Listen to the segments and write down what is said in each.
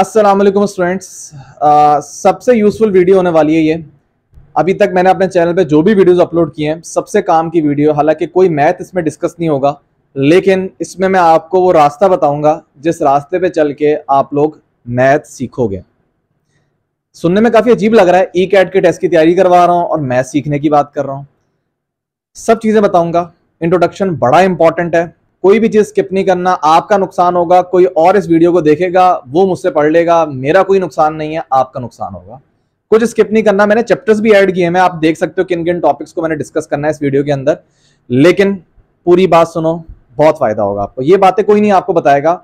अस्सलाम वालेकुम स्टूडेंट्स सबसे यूज़फुल वीडियो होने वाली है ये अभी तक मैंने अपने चैनल पे जो भी वीडियोस अपलोड किए हैं सबसे काम की वीडियो हालांकि कोई मैथ इसमें डिस्कस नहीं होगा लेकिन इसमें मैं आपको वो रास्ता बताऊंगा जिस रास्ते पे चल के आप लोग मैथ सीखोगे सुनने में काफ़ी अजीब लग रहा है ई कैट के टेस्ट की तैयारी करवा रहा हूँ और मैथ सीखने की बात कर रहा हूँ सब चीज़ें बताऊँगा इंट्रोडक्शन बड़ा इंपॉर्टेंट है कोई भी चीज स्किप नहीं करना आपका नुकसान होगा कोई और इस वीडियो को देखेगा वो मुझसे पढ़ लेगा मेरा कोई नुकसान नहीं है आपका नुकसान होगा कुछ स्किप नहीं करना मैंने चैप्टर्स भी ऐड किए हैं आप देख सकते हो किन किन टॉपिक्स को मैंने डिस्कस करना है इस वीडियो के अंदर लेकिन पूरी बात सुनो बहुत फायदा होगा आपको ये बातें कोई नहीं आपको बताएगा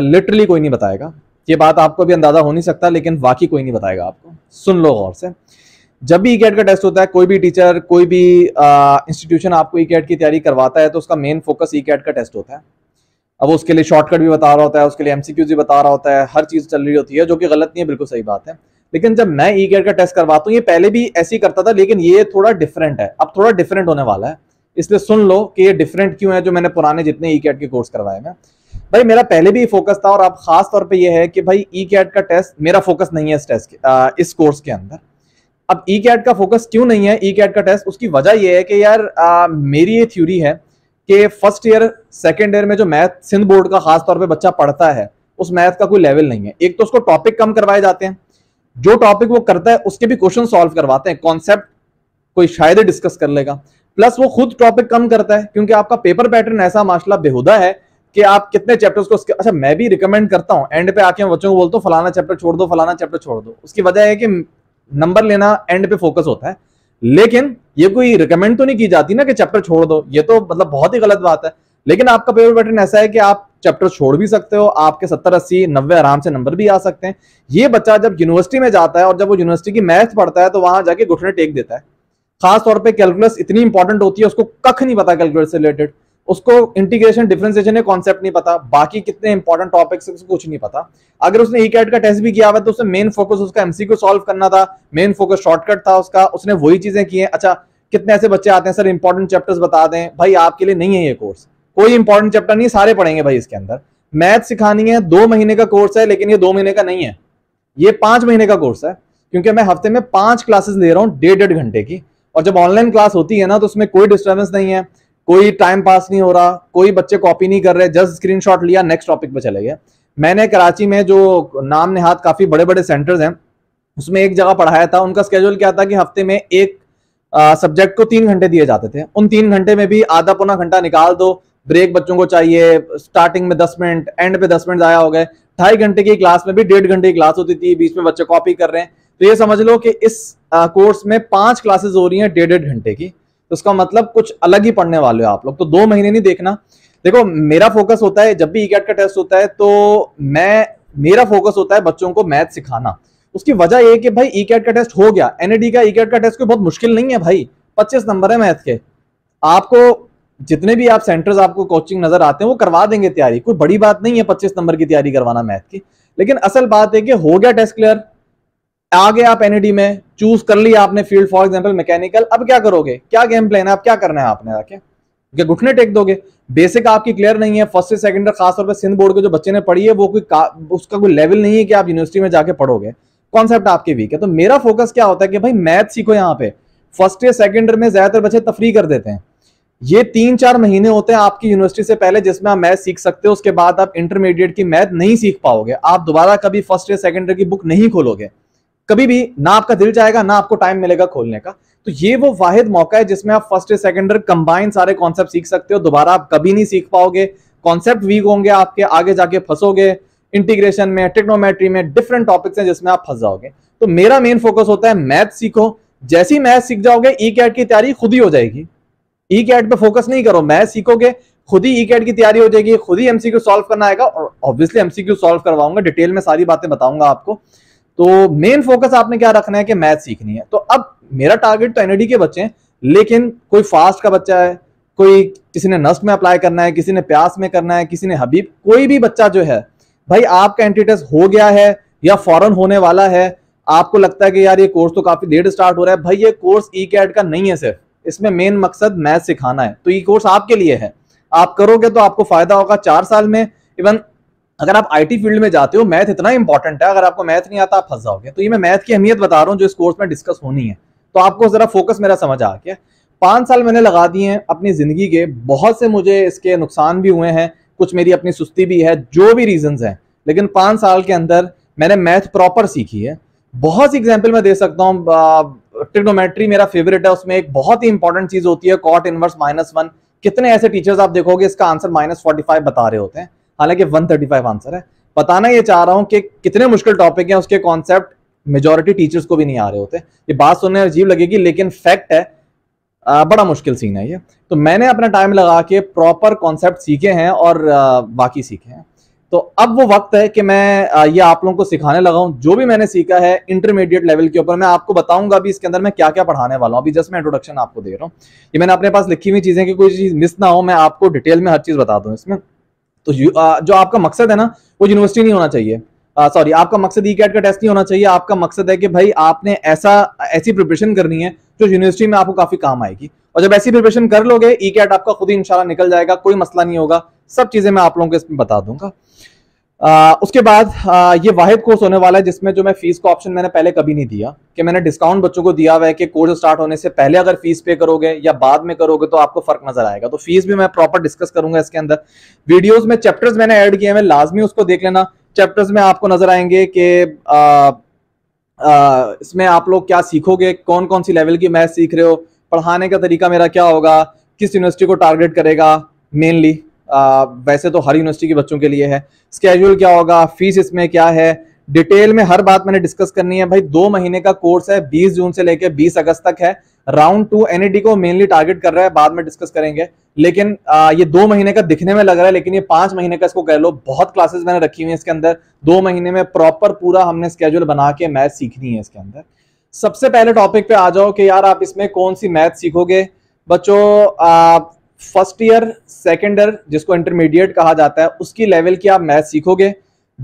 लिटरली कोई नहीं बताएगा ये बात आपको भी अंदाजा हो नहीं सकता लेकिन वाकई कोई नहीं बताएगा आपको सुन लो गौर से जब भी ई e e का टेस्ट होता है कोई भी टीचर कोई भी इंस्टीट्यूशन आपको ईकेट e की तैयारी करवाता है तो उसका मेन फोकस ई का टेस्ट होता है अब उसके लिए शॉर्टकट भी बता रहा होता है उसके लिए एमसीक्यूज भी बता रहा होता है हर चीज़ चल रही होती है जो कि गलत नहीं है बिल्कुल सही बात है लेकिन जब मैं ई का टेस्ट करवाता हूँ ये पहले भी ऐसे ही करता था लेकिन ये थोड़ा डिफरेंट है अब थोड़ा डिफरेंट होने वाला है इसलिए सुन लो कि ये डिफरेंट क्यों है जो मैंने पुराने जितने ई के कोर्स करवाए हैं भाई मेरा पहले भी फोकस था और अब खास तौर पे ये है कि भाई ई का टेस्ट मेरा फोकस नहीं है इस टेस्ट के, इस कोर्स के अंदर अब ई e कैट का फोकस क्यों नहीं है ई e कैट का टेस्ट उसकी वजह यह है कि यार आ, मेरी ये थ्योरी है कि फर्स्ट ईयर सेकेंड ईयर में जो मैथ सिंध बोर्ड का खासतौर पर बच्चा पढ़ता है उस मैथ का कोई लेवल नहीं है एक तो उसको टॉपिक कम करवाए जाते हैं जो टॉपिक वो करता है उसके भी क्वेश्चन सॉल्व करवाते हैं कॉन्सेप्ट कोई शायद डिस्कस कर लेगा प्लस वो खुद टॉपिक कम करता है क्योंकि आपका पेपर पैटर्न ऐसा माशाला बेहुदा है कि आप कितने चैप्टर्स को उसके अच्छा मैं भी रिकमेंड करता हूँ एंड पे आके बच्चों को बोलता हूँ फलाना चैप्टर छोड़ दो फलाना चैप्टर छोड़ दो उसकी वजह है कि नंबर लेना एंड पे फोकस होता है लेकिन ये कोई रिकमेंड तो नहीं की जाती ना कि चैप्टर छोड़ दो ये तो मतलब बहुत ही गलत बात है लेकिन आपका पेपर पैटर्न ऐसा है कि आप चैप्टर छोड़ भी सकते हो आपके सत्तर अस्सी नब्बे आराम से नंबर भी आ सकते हैं ये बच्चा जब यूनिवर्सिटी में जाता है और जब वो यूनिवर्सिटी की मैथ पढ़ता है तो वहां जाके घुटने टेक देता है खास तौर पे कैलकुलस इतनी इंपॉर्टेंट होती है उसको कख नहीं पता कैलकुलस से रिलेटेड उसको इंटीग्रेशन डिफ्रेंसिएशन का कॉन्सेप्ट नहीं पता बाकी कितने इंपॉर्टेंट टॉपिक्स है कुछ नहीं पता अगर उसने ई e कैट का टेस्ट भी किया हुआ तो उसने मेन फोकस उसका एमसीक्यू सॉल्व करना था मेन फोकस शॉर्टकट था उसका उसने वही चीजें की है अच्छा कितने ऐसे बच्चे आते हैं सर इंपॉर्टेंट चैप्टर्स बता दें भाई आपके लिए नहीं है ये कोर्स कोई इंपॉर्टेंट चैप्टर नहीं सारे पढ़ेंगे भाई इसके अंदर मैथ सिखानी है दो महीने का कोर्स है लेकिन ये दो महीने का नहीं है ये पांच महीने का कोर्स है क्योंकि मैं हफ्ते में पांच क्लासेस ले रहा हूँ डेढ़ डेढ़ घंटे की और जब ऑनलाइन क्लास होती है ना तो उसमें कोई डिस्टर्बेंस नहीं है कोई टाइम पास नहीं हो रहा कोई बच्चे कॉपी नहीं कर रहे जस्ट स्क्रीन लिया नेक्स्ट टॉपिक पे चले गए मैंने कराची में जो नाम नेहाद काफी बड़े बड़े सेंटर्स हैं उसमें एक जगह पढ़ाया था उनका स्केड्यूल क्या था कि हफ्ते में एक सब्जेक्ट को तीन घंटे दिए जाते थे उन तीन घंटे में भी आधा पौना घंटा निकाल दो ब्रेक बच्चों को चाहिए स्टार्टिंग में दस मिनट एंड पे दस मिनट आया हो गए ढाई घंटे की क्लास में भी डेढ़ घंटे की क्लास होती थी बीच में बच्चे कॉपी कर रहे हैं तो ये समझ लो कि इस कोर्स में पांच क्लासेस हो रही हैं डेढ़ डेढ़ घंटे की तो उसका मतलब कुछ अलग ही पढ़ने वाले हो आप लोग तो दो महीने नहीं देखना देखो मेरा फोकस होता है जब भी ई e का टेस्ट होता है तो मैं मेरा फोकस होता है बच्चों को मैथ सिखाना उसकी वजह यह कि भाई ई e का टेस्ट हो गया एनएडी का ई e का टेस्ट कोई बहुत मुश्किल नहीं है भाई पच्चीस नंबर है मैथ के आपको जितने भी आप सेंटर्स आपको कोचिंग नजर आते हैं वो करवा देंगे तैयारी कोई बड़ी बात नहीं है पच्चीस नंबर की तैयारी करवाना मैथ की लेकिन असल बात है कि हो गया टेस्ट क्लियर आगे आप एनईडी e में चूज कर लिया आपने फील्ड फॉर एग्जाम्पल मैकेनिकल अब क्या करोगे क्या गेम प्लान है आप क्या करना है आपने आके क्या घुटने टेक दोगे बेसिक आपकी क्लियर नहीं है फर्स्ट सेकेंडर खासतौर पर सिंध बोर्ड के जो बच्चे ने पढ़ी है वो कोई उसका कोई लेवल नहीं है कि आप यूनिवर्सिटी में जाके पढ़ोगे कॉन्सेप्ट आपके वीक है तो मेरा फोकस क्या होता है कि भाई मैथ सीखो यहाँ पे फर्स्ट ईयर सेकंड ईयर में ज्यादातर बच्चे तफरी कर देते हैं ये तीन चार महीने होते हैं आपकी यूनिवर्सिटी से पहले जिसमें आप मैथ सीख सकते हो उसके बाद आप इंटरमीडिएट की मैथ नहीं सीख पाओगे आप दोबारा कभी फर्स्ट ईयर सेकंड ईयर की बुक नहीं खोलोगे कभी भी ना आपका दिल जाएगा ना आपको टाइम मिलेगा खोलने का तो ये वो वाहिद मौका है जिसमें आप फर्स्ट सेकेंड सेकेंडर कंबाइन सारे कॉन्सेप्ट सीख सकते हो दोबारा आप कभी नहीं सीख पाओगे कॉन्सेप्ट वीक होंगे आपके आगे जाके फंसोगे इंटीग्रेशन में टेक्नोमेट्री में डिफरेंट टॉपिक्स हैं जिसमें आप फंस जाओगे तो मेरा मेन फोकस होता है मैथ सीखो जैसी मैथ सीख जाओगे ई e कैट की तैयारी खुद ही हो जाएगी ई कैट पर फोकस नहीं करो मैथ सीखोगे खुद ही ई e कैट की तैयारी हो जाएगी खुद ही एमसीक्यू सॉल्व करना आएगा और ऑब्वियसली एमसीक्यू सॉल्व करवाऊंगा डिटेल में सारी बातें बताऊंगा आपको तो मेन फोकस आपने क्या रखना है कि मैथ सीखनी है तो अब मेरा टारगेट तो एनईडी के बच्चे हैं लेकिन कोई फास्ट का बच्चा है कोई किसी ने नस्ट में अप्लाई करना है किसी ने प्यास में करना है किसी ने हबीब कोई भी बच्चा जो है भाई आपका एंट्री टेस्ट हो गया है या फॉरन होने वाला है आपको लगता है कि यार ये कोर्स तो काफी लेट स्टार्ट हो रहा है भाई ये कोर्स ई कैट का नहीं है सिर्फ इसमें मेन मकसद मैथ सिखाना है तो ये कोर्स आपके लिए है आप करोगे तो आपको फायदा होगा चार साल में इवन अगर आप आईटी फील्ड में जाते हो मैथ इतना इंपॉर्टेंट है अगर आपको मैथ नहीं आता आप फंस जाओगे तो ये मैं मैथ की अहमियत बता रहा हूँ जो इस कोर्स में डिस्कस होनी है तो आपको जरा फोकस मेरा समझ आ गया पाँच साल मैंने लगा दिए हैं अपनी ज़िंदगी के बहुत से मुझे इसके नुकसान भी हुए हैं कुछ मेरी अपनी सुस्ती भी है जो भी रीजन है लेकिन पाँच साल के अंदर मैंने मैथ प्रॉपर सीखी है बहुत सी एग्जाम्पल मैं दे सकता हूँ ट्रिग्नोमेट्री मेरा फेवरेट है उसमें एक बहुत ही इंपॉर्टेंट चीज़ होती है कॉट इनवर्स माइनस वन कितने ऐसे टीचर्स आप देखोगे इसका आंसर माइनस फोर्टी फाइव बता रहे होते हैं हालांकि 135 आंसर है बताना ये चाह रहा हूँ कि कितने मुश्किल टॉपिक हैं उसके कॉन्सेप्ट मेजोरिटी टीचर्स को भी नहीं आ रहे होते ये बात सुनने अजीब लगेगी लेकिन फैक्ट है आ, बड़ा मुश्किल सीन है ये तो मैंने अपना टाइम लगा के प्रॉपर कॉन्सेप्ट सीखे हैं और बाकी सीखे हैं तो अब वो वक्त है कि मैं ये आप लोगों को सिखाने लगा हूँ जो भी मैंने सीखा है इंटरमीडिएट लेवल के ऊपर मैं आपको बताऊंगा अभी इसके अंदर मैं क्या क्या पढ़ाने वाला हूँ अभी जस्ट मैं इंट्रोडक्शन आपको दे रहा हूँ ये मैंने अपने पास लिखी हुई चीज़ें कि कोई चीज़ मिस ना हो मैं आपको डिटेल में हर चीज़ बता दूँ इसमें तो uh, जो आपका मकसद है ना वो यूनिवर्सिटी नहीं होना चाहिए सॉरी uh, आपका मकसद ई e कैट का टेस्ट नहीं होना चाहिए आपका मकसद है कि भाई आपने ऐसा ऐसी प्रिपरेशन करनी है जो यूनिवर्सिटी में आपको काफी काम आएगी और जब ऐसी प्रिपरेशन कर लोगे ई e कैट आपका खुद ही इंशाल्लाह निकल जाएगा कोई मसला नहीं होगा सब चीजें मैं आप लोगों को इसमें बता दूंगा आ, uh, उसके बाद आ, ये वाहिद कोर्स होने वाला है जिसमें जो मैं फीस का ऑप्शन मैंने पहले कभी नहीं दिया कि मैंने डिस्काउंट बच्चों को दिया हुआ है कि कोर्स स्टार्ट होने से पहले अगर फीस पे करोगे या बाद में करोगे तो आपको फर्क नजर आएगा तो फीस भी मैं प्रॉपर डिस्कस करूंगा इसके अंदर वीडियोज में चैप्टर्स मैंने ऐड किए हैं लाजमी उसको देख लेना चैप्टर्स में आपको नजर आएंगे कि इसमें आप लोग क्या सीखोगे कौन कौन सी लेवल की मैथ सीख रहे हो पढ़ाने का तरीका मेरा क्या होगा किस यूनिवर्सिटी को टारगेट करेगा मेनली वैसे तो हर यूनिवर्सिटी के बच्चों के लिए है स्केजूल क्या होगा फीस इसमें क्या है डिटेल में हर बात मैंने डिस्कस करनी है भाई दो महीने का कोर्स है बीस जून से लेकर बीस अगस्त तक है राउंड टू एनईडी e को मेनली टारगेट कर रहा है बाद में डिस्कस करेंगे लेकिन आ, ये दो महीने का दिखने में लग रहा है लेकिन ये पांच महीने का इसको कह लो बहुत क्लासेस मैंने रखी हुई है इसके अंदर दो महीने में प्रॉपर पूरा हमने स्केड्यूल बना के मैथ सीखनी है इसके अंदर सबसे पहले टॉपिक पे आ जाओ कि यार आप इसमें कौन सी मैथ सीखोगे बच्चों फर्स्ट ईयर सेकेंड ईयर जिसको इंटरमीडिएट कहा जाता है उसकी लेवल की आप मैथ सीखोगे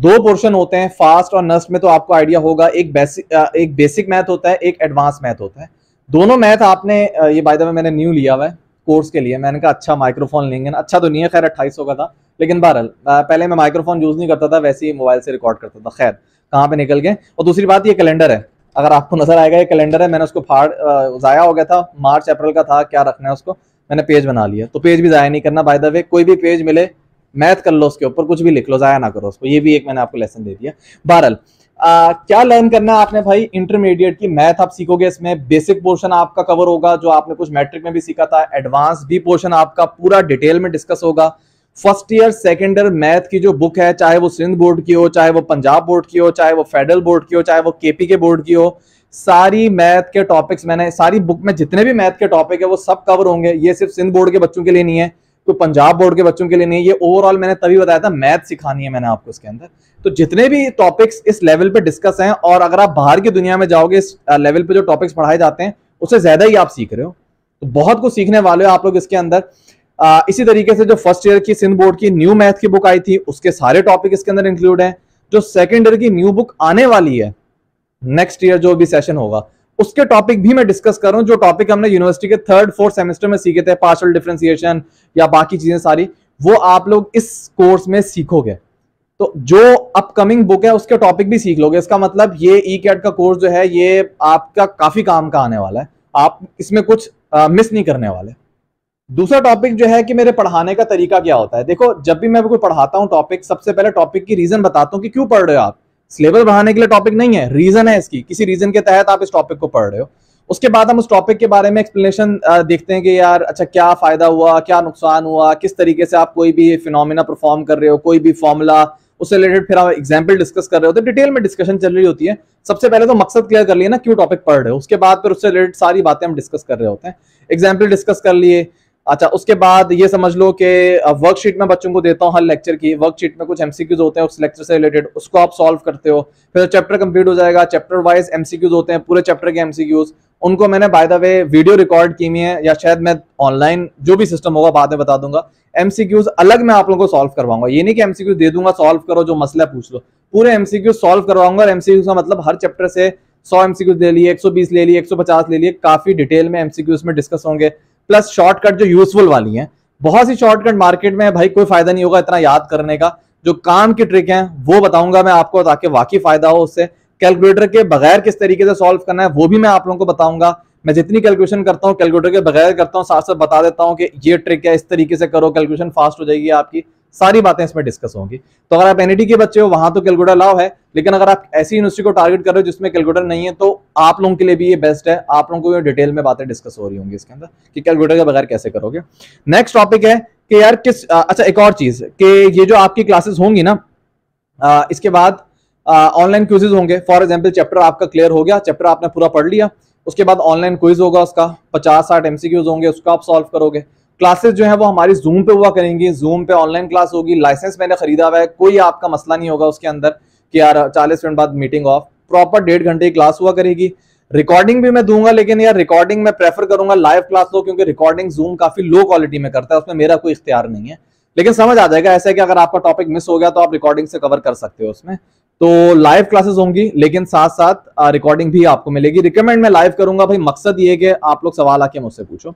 दो पोर्शन होते हैं फास्ट और नस्ट में तो आपको आइडिया होगा एक बेसिक एक बेसिक मैथ होता है एक एडवांस मैथ होता है दोनों मैथ आपने ये बाय द वे मैंने न्यू लिया हुआ है कोर्स के लिए मैंने कहा अच्छा माइक्रोफोन लेंगे ना अच्छा तो नहीं है खैर अट्ठाईस का था लेकिन बहरल पहले मैं माइक्रोफोन यूज़ नहीं करता था वैसे ही मोबाइल से रिकॉर्ड करता था खैर कहाँ पे निकल गए और दूसरी बात ये कैलेंडर है अगर आपको नजर आएगा ये कैलेंडर है मैंने उसको फाड़ ज़ाया हो गया था मार्च अप्रैल का था क्या रखना है उसको मैंने पेज बना लिया तो पेज भी ज़ाया नहीं करना बाय द वे कोई भी पेज मिले मैथ कर लो उसके ऊपर कुछ भी लिख लो ज़ाया ना करो उसको ये भी एक मैंने आपको लेसन दे दिया बहरल क्या लर्न करना है आपने भाई इंटरमीडिएट की मैथ आप सीखोगे इसमें बेसिक पोर्शन आपका कवर होगा जो आपने कुछ मैट्रिक में भी सीखा था एडवांस भी पोर्शन आपका पूरा डिटेल में डिस्कस होगा first year second year math की जो बुक है चाहे वो सिंध बोर्ड की हो चाहे वो पंजाब बोर्ड की हो चाहे वो फेडरल बोर्ड की हो चाहे वो केपी के बोर्ड की हो सारी मैथ के टॉपिक्स मैंने सारी बुक में जितने भी मैथ के टॉपिक है वो सब कवर होंगे ये सिर्फ सिंध बोर्ड के बच्चों के लिए नहीं है तो पंजाब बोर्ड के बच्चों के लिए नहीं ये ओवरऑल मैंने तभी बताया था मैथ सिखानी है मैंने आपको इसके अंदर तो जितने भी टॉपिक्स इस लेवल पे डिस्कस हैं और अगर आप बाहर की दुनिया में जाओगे इस लेवल पे जो टॉपिक्स पढ़ाए जाते हैं उससे ज्यादा ही आप सीख रहे हो तो बहुत कुछ सीखने वाले हो आप लोग इसके अंदर आ, इसी तरीके से जो फर्स्ट ईयर की सिंध बोर्ड की न्यू मैथ की बुक आई थी उसके सारे टॉपिक इसके अंदर इंक्लूड है जो सेकेंड ईयर की न्यू बुक आने वाली है नेक्स्ट ईयर जो भी सेशन होगा उसके टॉपिक भी मैं डिस्कस कर रहा हूँ जो टॉपिक हमने यूनिवर्सिटी के थर्ड फोर्थ सेमेस्टर में सीखे थे पार्शल डिफ्रेंसिएशन या बाकी चीजें सारी वो आप लोग इस कोर्स में सीखोगे तो जो अपकमिंग बुक है उसके टॉपिक भी सीख लोगे इसका मतलब ये ई e कैट का कोर्स जो है ये आपका काफी काम का आने वाला है आप इसमें कुछ आ, मिस नहीं करने वाले दूसरा टॉपिक जो है कि मेरे पढ़ाने का तरीका क्या होता है देखो जब भी मैं कोई पढ़ाता हूँ टॉपिक सबसे पहले टॉपिक की रीजन बताता हूँ कि क्यों पढ़ रहे हो आप सिलेबस बढ़ाने के लिए टॉपिक नहीं है रीजन है इसकी किसी रीजन के तहत आप इस टॉपिक को पढ़ रहे हो उसके बाद हम उस टॉपिक के बारे में एक्सप्लेनेशन देखते हैं कि यार अच्छा क्या फायदा हुआ क्या नुकसान हुआ किस तरीके से आप कोई भी फिनोमिना परफॉर्म कर रहे हो कोई भी फॉर्मूला उससे रिलेटेड फिर आप एग्जाम्पल डिस्कस कर रहे होते हैं डिटेल में डिस्कशन चल रही होती है सबसे पहले तो मकसद क्लियर कर लिए ना क्यों टॉपिक पढ़ रहे हो उसके बाद फिर उससे रिलेटेड सारी बातें हम डिस्कस कर रहे होते हैं एग्जाम्पल डिस्कस कर लिए अच्छा उसके बाद ये समझ लो कि वर्कशीट में बच्चों को देता हूँ हर लेक्चर की वर्कशीट में कुछ एमसीक्यूज होते हैं उस लेक्चर से रिलेटेड उसको आप सॉल्व करते हो फिर चैप्टर कंप्लीट हो जाएगा चैप्टर वाइज एमसीक्यूज होते हैं पूरे चैप्टर के एमसीक्यूज उनको मैंने by the way video record की हुई है या शायद मैं ऑनलाइन जो भी सिस्टम होगा बाद में बता दूंगा एमसीक्यूज अलग मैं आप लोगों को सॉल्व करवाऊंगा ये नहीं कि एमसीक्यूज दे दूंगा सॉल्व करो जो मसला पूछ लो पूरे एमसीक्यूज सॉल्व करवाऊंगा और एमसीक्यूज का मतलब हर चैप्टर से सौ एमसीक्यूज ले लिए 120 ले लिए 150 ले लिए काफी डिटेल में एमसीक्यूज में डिस्कस होंगे प्लस शॉर्टकट जो यूजफुल वाली है बहुत सी शॉर्टकट मार्केट में है भाई कोई फायदा नहीं होगा इतना याद करने का जो काम की ट्रिक है वो बताऊंगा मैं आपको ताकि वाकई फायदा हो उससे कैलकुलेटर के बगैर किस तरीके से सॉल्व करना है वो भी मैं आप लोगों को बताऊंगा मैं जितनी कैलकुलेशन करता हूँ कैलकुलेटर के बगैर करता हूँ साथ साथ बता देता हूँ कि ये ट्रिक है इस तरीके से करो कैलकुलेशन फास्ट हो जाएगी आपकी सारी बातें इसमें डिस्कस होंगी तो अगर आप एनईडी e के बच्चे हो वहां तो कैलकुटर लाओ है लेकिन अगर आप ऐसी यूनिवर्सिटी को टारगेट कर रहे हो जिसमें कैलकुटर नहीं है तो आप लोगों के लिए भी ये बेस्ट है आप लोगों को डिटेल में बातें डिस्कस हो रही होंगी इसके अंदर कि कैलकुटर के बगैर कैसे करोगे नेक्स्ट टॉपिक है कि यार किस अच्छा एक और चीज कि ये जो आपकी क्लासेस होंगी ना इसके बाद ऑनलाइन क्विजेज होंगे फॉर एग्जाम्पल चैप्टर आपका क्लियर हो गया चैप्टर आपने पूरा पढ़ लिया उसके बाद ऑनलाइन क्विज होगा उसका पचास साठ एमसीक्यूज होंगे उसको आप सॉल्व करोगे क्लासेस जो है वो हमारी जूम पे हुआ करेंगी जूम पे ऑनलाइन क्लास होगी लाइसेंस मैंने खरीदा हुआ है कोई आपका मसला नहीं होगा उसके अंदर कि यार चालीस मिनट बाद मीटिंग ऑफ प्रॉपर डेढ़ घंटे की क्लास हुआ करेगी रिकॉर्डिंग भी मैं दूंगा लेकिन यार रिकॉर्डिंग मैं प्रेफर करूंगा लाइव क्लास हो क्योंकि रिकॉर्डिंग जूम काफी लो क्वालिटी में करता है उसमें मेरा कोई इख्तियार नहीं है लेकिन समझ आ जाएगा ऐसा कि अगर आपका टॉपिक मिस हो गया तो आप रिकॉर्डिंग से कवर कर सकते हो उसमें तो लाइव क्लासेस होंगी लेकिन साथ साथ रिकॉर्डिंग भी आपको मिलेगी रिकमेंड मैं लाइव करूंगा भाई मकसद ये कि आप लोग सवाल आके मुझसे पूछो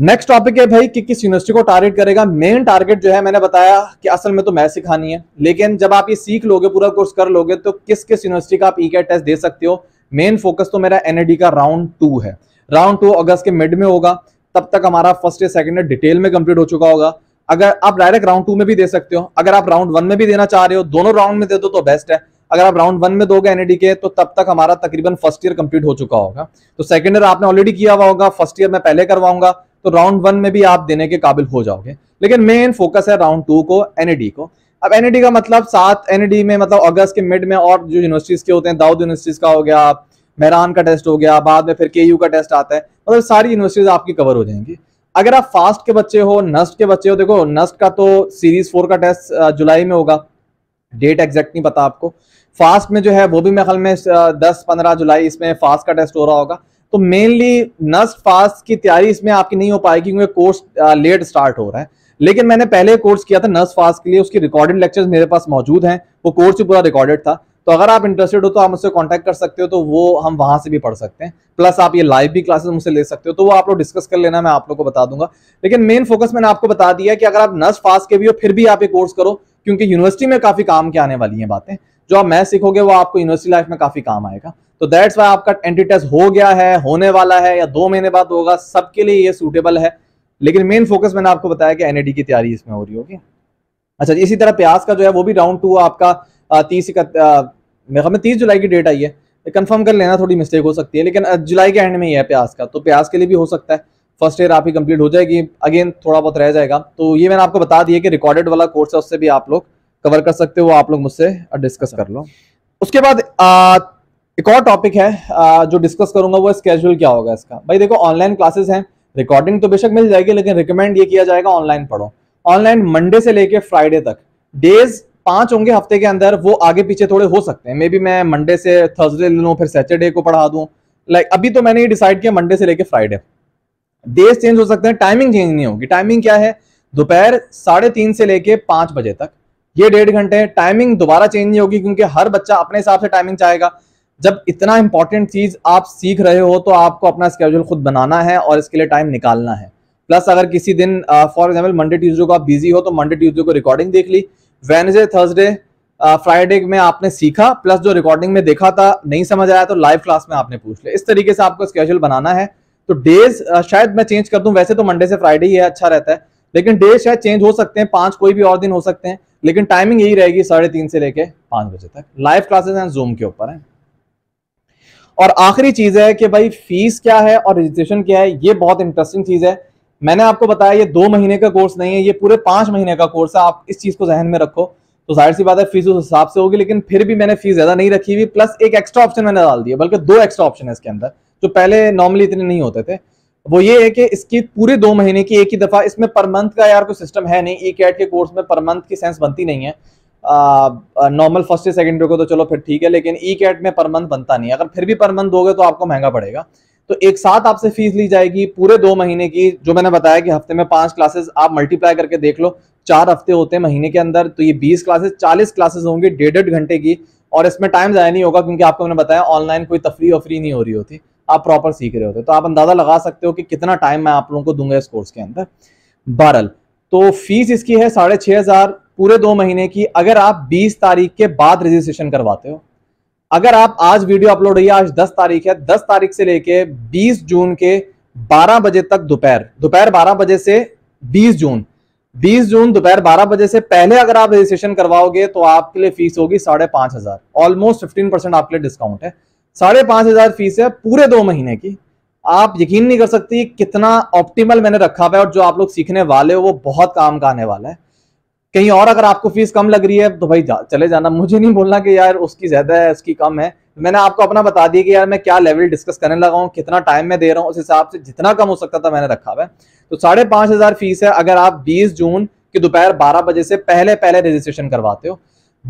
नेक्स्ट टॉपिक है भाई कि किस यूनिवर्सिटी को टारगेट करेगा मेन टारगेट जो है मैंने बताया कि असल में तो मैथ सिखानी है लेकिन जब आप ये सीख लोगे पूरा कोर्स कर लोगे तो किस किस यूनिवर्सिटी का आप ई e टेस्ट दे सकते हो मेन फोकस तो मेरा एनएडी का राउंड टू है राउंड टू अगस्त के मिड में होगा तब तक हमारा first year second year detail में कंप्लीट हो चुका होगा अगर आप डायरेक्ट राउंड टू में भी दे सकते हो अगर आप राउंड वन में भी देना चाह रहे हो दोनों राउंड में दे दो तो बेस्ट है अगर आप राउंड वन में दोगे एनएडी के तो तब तक हमारा तकरीबन फर्स्ट ईयर कंप्लीट हो चुका होगा तो सेकंड ईयर आपने ऑलरेडी किया हुआ होगा फर्स्ट ईयर मैं पहले करवाऊंगा तो राउंड वन में भी आप देने के काबिल हो जाओगे लेकिन मेन फोकस है राउंड टू को एनईडी को अब एनईडी का मतलब सात एनईडी में मतलब अगस्त के मिड में और जो यूनिवर्सिटीज के होते हैं दाऊद यूनिवर्सिटीज का हो गया मेहरान का टेस्ट हो गया बाद में फिर के का टेस्ट आता है मतलब सारी यूनिवर्सिटीज आपकी कवर हो जाएंगी अगर आप फास्ट के बच्चे हो नस्ट के बच्चे हो देखो नस्ट का तो सीरीज फोर का टेस्ट जुलाई में होगा डेट एग्जैक्ट नहीं पता आपको फास्ट में जो है वो भी मेरे ख्याल में दस पंद्रह जुलाई इसमें फास्ट का टेस्ट हो रहा होगा तो मेनली नस फास्ट की तैयारी इसमें आपकी नहीं हो पाएगी क्योंकि कोर्स लेट स्टार्ट हो रहा है लेकिन मैंने पहले कोर्स किया था नर्स फास्ट के लिए उसकी रिकॉर्डेड लेक्चर्स मेरे पास मौजूद हैं वो कोर्स ही पूरा रिकॉर्डेड था तो अगर आप इंटरेस्टेड हो तो आप मुझसे कांटेक्ट कर सकते हो तो वो हम वहां से भी पढ़ सकते हैं प्लस आप ये लाइव भी क्लासेस मुझसे ले सकते हो तो वो आप लोग डिस्कस कर लेना मैं आप लोग को बता दूंगा लेकिन मेन फोकस मैंने आपको बता दिया कि अगर आप नर्स फास्ट के भी हो फिर भी आप ये कोर्स करो क्योंकि यूनिवर्सिटी में काफी काम के आने वाली है बातें जो आप मैथ सीखोगे वो आपको यूनिवर्सिटी लाइफ में काफी काम आएगा तो दैट्स वाई आपका एंट्री टेस्ट हो गया है होने वाला है या दो महीने बाद होगा सबके लिए ये सूटेबल है लेकिन मेन फोकस मैंने आपको बताया कि एनएडी की तैयारी इसमें हो रही होगी अच्छा इसी तरह प्याज का जो है वो भी राउंड टू आपका तीस मेरे तीस जुलाई की डेट आई है कंफर्म कर लेना थोड़ी मिस्टेक हो सकती है लेकिन जुलाई के एंड में ही है प्याज का तो प्याज के लिए भी हो सकता है फर्स्ट ईयर आप ही कंप्लीट हो जाएगी अगेन थोड़ा बहुत रह जाएगा तो ये मैंने आपको बता दिया कि रिकॉर्डेड वाला कोर्स है उससे भी आप लोग कवर कर सकते हो आप लोग मुझसे डिस्कस कर लो अच्छा। उसके बाद एक और टॉपिक है जो डिस्कस करूंगा वो स्केजुअल क्या होगा इसका भाई देखो ऑनलाइन क्लासेस हैं रिकॉर्डिंग तो बेशक मिल जाएगी लेकिन रिकमेंड ये किया जाएगा ऑनलाइन पढ़ो ऑनलाइन मंडे से लेके फ्राइडे तक डेज पांच होंगे हफ्ते के अंदर वो आगे पीछे थोड़े हो सकते हैं मे बी मैं मंडे से थर्सडे ले लूँ फिर सैटरडे को पढ़ा दूँ लाइक अभी तो मैंने ये डिसाइड किया मंडे से लेके फ्राइडे डेज चेंज हो सकते हैं टाइमिंग चेंज नहीं होगी टाइमिंग क्या है दोपहर साढ़े तीन से लेके पांच बजे तक ये डेढ़ घंटे टाइमिंग दोबारा चेंज नहीं होगी क्योंकि हर बच्चा अपने हिसाब से टाइमिंग चाहेगा जब इतना इंपॉर्टेंट चीज़ आप सीख रहे हो तो आपको अपना स्केड्यूल खुद बनाना है और इसके लिए टाइम निकालना है प्लस अगर किसी दिन फॉर एग्जाम्पल मंडे ट्यूजडे को आप बिजी हो तो मंडे ट्यूजडे को रिकॉर्डिंग देख ली वेनजे थर्सडे फ्राइडे में आपने सीखा प्लस जो रिकॉर्डिंग में देखा था नहीं समझ आया तो लाइव क्लास में आपने पूछ लिया इस तरीके से आपको स्केड्यूल बनाना है तो डेज शायद मैं चेंज कर दूं वैसे तो मंडे से फ्राइडे ही है अच्छा रहता है लेकिन डेज शायद चेंज हो सकते हैं पांच कोई भी और दिन हो सकते हैं लेकिन टाइमिंग यही रहेगी साढ़े तीन से लेके पांच बजे तक लाइव क्लासेस हैं जूम के ऊपर है और आखिरी चीज है कि भाई फीस क्या है और रजिस्ट्रेशन क्या है ये बहुत इंटरेस्टिंग चीज है मैंने आपको बताया ये दो महीने का कोर्स नहीं है ये पूरे पांच महीने का कोर्स है आप इस चीज को जहन में रखो तो जाहिर सी बात है फीस उस हिसाब से होगी लेकिन फिर भी मैंने फीस ज्यादा नहीं रखी हुई प्लस एक एक्स्ट्रा ऑप्शन मैंने डाल दिया बल्कि दो एक्स्ट्रा ऑप्शन है इसके अंदर जो पहले नॉर्मली इतने नहीं होते थे वो ये है कि इसकी पूरे दो महीने की एक ही दफा इसमें पर मंथ का यार कोई सिस्टम है नहीं ई कैट के कोर्स में पर मंथ की सेंस बनती नहीं है नॉर्मल फर्स्ट या सेकेंड को तो चलो फिर ठीक है लेकिन ई कैट में पर मंथ बनता नहीं अगर फिर भी पर मंथ दोगे तो आपको महंगा पड़ेगा तो एक साथ आपसे फीस ली जाएगी पूरे दो महीने की जो मैंने बताया कि हफ्ते में पांच क्लासेस आप मल्टीप्लाई करके देख लो चार हफ्ते होते हैं महीने के अंदर तो ये बीस क्लासेस चालीस क्लासेस होंगी डेढ़ डेढ़ घंटे की और इसमें टाइम ज़ाया नहीं होगा क्योंकि आपको मैंने बताया ऑनलाइन कोई तफरी वफरी नहीं हो रही होती आप प्रॉपर सीख रहे होते तो आप अंदाज़ा लगा सकते हो कि कितना टाइम मैं आप लोगों को दूंगा इस कोर्स के अंदर बहरल तो फीस इसकी है साढ़े छः हज़ार पूरे दो महीने की अगर आप 20 तारीख के बाद रजिस्ट्रेशन करवाते हो अगर आप आज वीडियो अपलोड हुई आज 10 तारीख है 10 तारीख से लेके 20 जून के 12 बजे तक दोपहर दोपहर 12 बजे से 20 जून 20 जून दोपहर 12 बजे से पहले अगर आप रजिस्ट्रेशन करवाओगे तो आपके लिए फीस होगी साढ़े पांच हजार ऑलमोस्ट फिफ्टीन परसेंट आपके लिए डिस्काउंट है साढ़े पांच हजार फीस है पूरे दो महीने की आप यकीन नहीं कर सकती कितना ऑप्टिमल मैंने रखा हुआ है और जो आप लोग सीखने वाले हो वो बहुत काम का आने वाला है कहीं और अगर आपको फीस कम लग रही है तो भाई जा, चले जाना मुझे नहीं बोलना कि यार उसकी ज्यादा है उसकी कम है मैंने आपको अपना बता दिया कि यार मैं क्या लेवल डिस्कस करने लगा हूँ कितना टाइम मैं दे रहा हूँ उस हिसाब से जितना कम हो सकता था मैंने रखा हुआ तो साढ़े पांच हज़ार फीस है अगर आप बीस जून की दोपहर बारह बजे से पहले पहले रजिस्ट्रेशन करवाते हो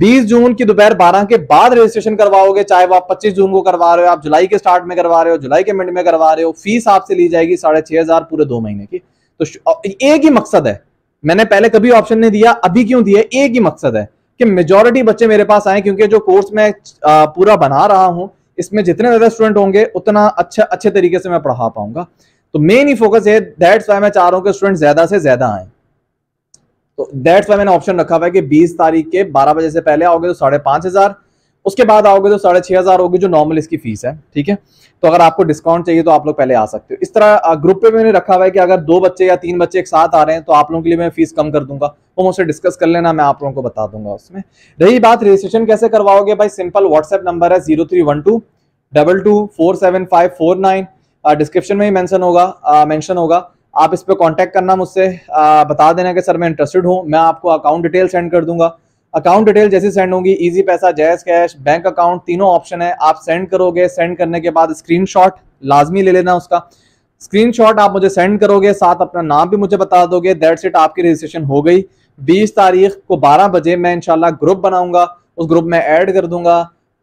बीस जून की दोपहर बारह के बाद रजिस्ट्रेशन करवाओगे चाहे वो आप पच्चीस जून को करवा रहे हो आप जुलाई के स्टार्ट में करवा रहे हो जुलाई के मिड में करवा रहे हो फीस आपसे ली जाएगी साढ़े छह हजार पूरे दो महीने की तो एक ही मकसद है मैंने पहले कभी ऑप्शन नहीं दिया अभी क्यों दिया एक ही मकसद है कि मेजोरिटी बच्चे मेरे पास आए क्योंकि जो कोर्स मैं पूरा बना रहा हूं इसमें जितने ज्यादा स्टूडेंट होंगे उतना अच्छा अच्छे तरीके से मैं पढ़ा पाऊंगा तो मेन ही फोकस है दैट्स वाई मैं चाह रहा हूँ कि स्टूडेंट ज्यादा से ज्यादा आए तो दैट्स वाई मैंने ऑप्शन रखा हुआ है कि 20 तारीख के 12 बजे से पहले आओगे तो साढ़े पांच हजार उसके बाद आओगे तो साढ़े छह हजार होगी जो नॉर्मल इसकी फीस है ठीक है तो अगर आपको डिस्काउंट चाहिए तो आप लोग पहले आ सकते हो इस तरह ग्रुप पे मैंने रखा हुआ है कि अगर दो बच्चे या तीन बच्चे एक साथ आ रहे हैं तो आप लोगों के लिए मैं फीस कम कर दूंगा वो तो मुझसे डिस्कस कर लेना मैं आप लोगों को बता दूंगा उसमें रही बात रजिस्ट्रेशन कैसे करवाओगे भाई सिंपल व्हाट्सएप नंबर है zero three one two double two four seven five four nine description में ही मैंशन होगा मैंशन होगा आप इस पर कॉन्टेक्ट करना मुझसे बता देना कि सर मैं इंटरेस्टेड हूँ मैं आपको अकाउंट डिटेल सेंड कर दूंगा अकाउंट डिटेल जैसे सेंड होंगी Easypaisa JazzCash bank account तीनों ऑप्शन है आप सेंड करोगे सेंड करने के बाद स्क्रीनशॉट लाजमी ले लेना उसका स्क्रीनशॉट आप मुझे सेंड करोगे साथ अपना नाम भी मुझे बता दोगे दैट सेट आपकी रजिस्ट्रेशन हो गई 20 तारीख को 12 बजे मैं इनशाला ग्रुप बनाऊंगा उस ग्रुप में ऐड कर दूंगा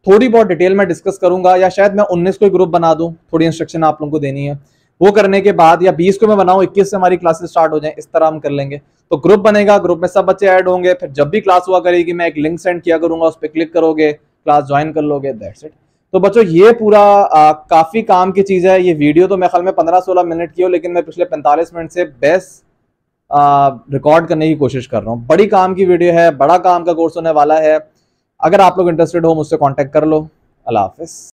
थोड़ी बहुत डिटेल में डिस्कस करूंगा या शायद मैं उन्नीस को ग्रुप बना दू थोड़ी इंस्ट्रक्शन आप लोगों को देनी है वो करने के बाद या 20 को मैं बनाऊं 21 से हमारी क्लासेस स्टार्ट हो जाए इस तरह हम कर लेंगे तो ग्रुप बनेगा ग्रुप में सब बच्चे ऐड होंगे फिर जब भी क्लास हुआ करेगी मैं एक लिंक सेंड किया करूंगा उस पर क्लिक करोगे क्लास ज्वाइन कर लोगे दैट्स इट तो बच्चों ये पूरा आ, काफी काम की चीज है ये वीडियो तो मेरे ख्याल में 15-16 मिनट की हो लेकिन मैं पिछले 45 मिनट से बेस्ट रिकॉर्ड करने की कोशिश कर रहा हूँ बड़ी काम की वीडियो है बड़ा काम का कोर्स होने वाला है अगर आप लोग इंटरेस्टेड हो मुझसे कॉन्टेक्ट कर लो अल्लाह हाफिज़